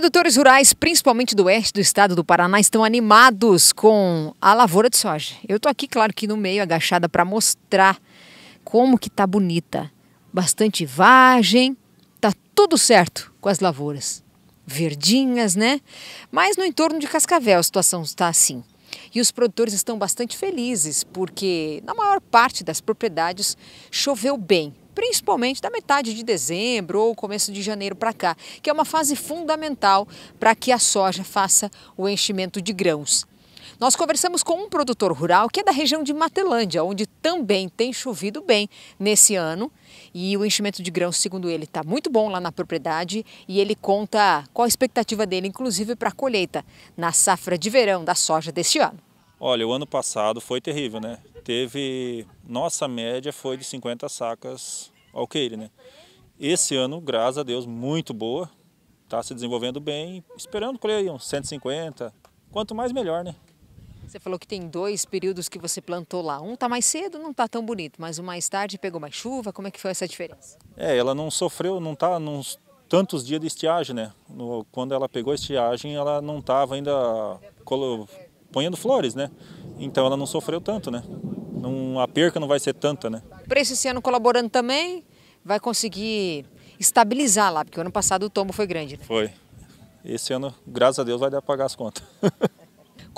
Produtores rurais, principalmente do oeste do estado do Paraná, estão animados com a lavoura de soja. Eu estou aqui, claro que no meio, agachada para mostrar como que está bonita. Bastante vagem, está tudo certo com as lavouras. Verdinhas, né? Mas no entorno de Cascavel a situação está assim. E os produtores estão bastante felizes, porque na maior parte das propriedades choveu bem, principalmente da metade de dezembro ou começo de janeiro para cá, que é uma fase fundamental para que a soja faça o enchimento de grãos. Nós conversamos com um produtor rural que é da região de Matelândia, onde também tem chovido bem nesse ano. E o enchimento de grãos, segundo ele, está muito bom lá na propriedade e ele conta qual a expectativa dele, inclusive para a colheita na safra de verão da soja deste ano. Olha, o ano passado foi terrível, né? Teve. Nossa média foi de 50 sacas alqueire, né? Esse ano, graças a Deus, muito boa. Está se desenvolvendo bem, esperando colher uns 150. Quanto mais, melhor, né? Você falou que tem dois períodos que você plantou lá. Um está mais cedo, não está tão bonito, mas o mais tarde pegou mais chuva. Como é que foi essa diferença? É, ela não sofreu, não está nos tantos dias de estiagem, né? No, quando ela pegou a estiagem, ela não estava ainda colo, ponhando flores, né? Então ela não sofreu tanto, né? Não, a perca não vai ser tanta, né? Preço esse ano colaborando também, vai conseguir estabilizar lá, porque o ano passado o tombo foi grande. Né? Foi. Esse ano, graças a Deus, vai dar para pagar as contas.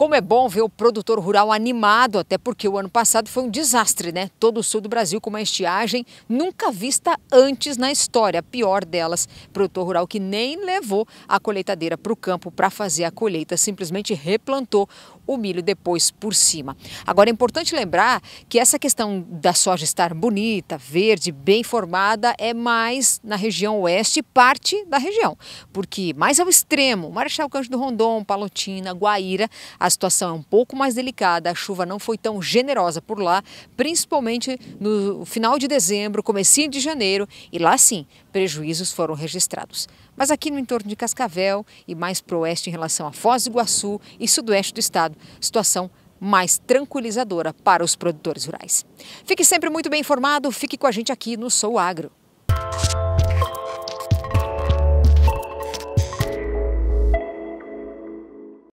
Como é bom ver o produtor rural animado, até porque o ano passado foi um desastre, né? Todo o sul do Brasil com uma estiagem nunca vista antes na história, a pior delas. Produtor rural que nem levou a colheitadeira para o campo para fazer a colheita, simplesmente replantou o milho depois por cima. Agora é importante lembrar que essa questão da soja estar bonita, verde, bem formada é mais na região oeste, parte da região, porque mais ao extremo, Marechal Cândido Rondon, Palotina, Guaíra, a situação é um pouco mais delicada, a chuva não foi tão generosa por lá, principalmente no final de dezembro, comecinho de janeiro, e lá sim, prejuízos foram registrados. Mas aqui no entorno de Cascavel e mais para o oeste em relação a Foz do Iguaçu e sudoeste do estado, situação mais tranquilizadora para os produtores rurais. Fique sempre muito bem informado, fique com a gente aqui no Sou Agro.